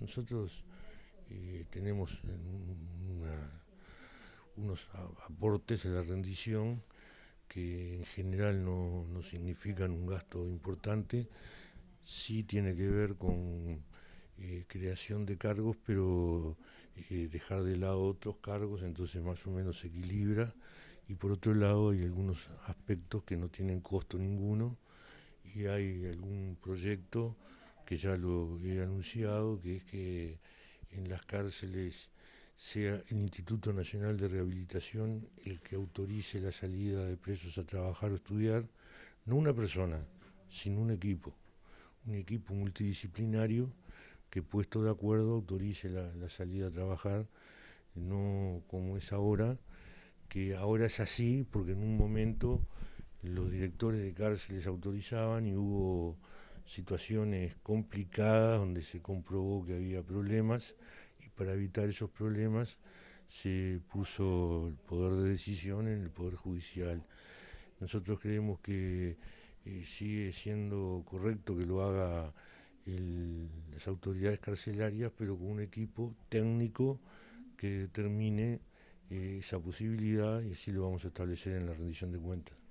Nosotros eh, tenemos eh, unos aportes en la rendición que en general no, significan un gasto importante, sí tiene que ver con eh, creación de cargos, pero dejar de lado otros cargos, entonces más o menos se equilibra, y por otro lado hay algunos aspectos que no tienen costo ninguno, y hay algún proyecto que ya lo he anunciado, que es que en las cárceles sea el Instituto Nacional de Rehabilitación el que autorice la salida de presos a trabajar o estudiar, no una persona, sino un equipo, un equipo multidisciplinario que puesto de acuerdo autorice la, salida a trabajar, no como es ahora, que ahora es así porque en un momento los directores de cárceles autorizaban y hubo situaciones complicadas donde se comprobó que había problemas y para evitar esos problemas se puso el poder de decisión en el Poder Judicial. Nosotros creemos que eh, sigue siendo correcto que lo haga las autoridades carcelarias, pero con un equipo técnico que determine eh, esa posibilidad y así lo vamos a establecer en la rendición de cuentas.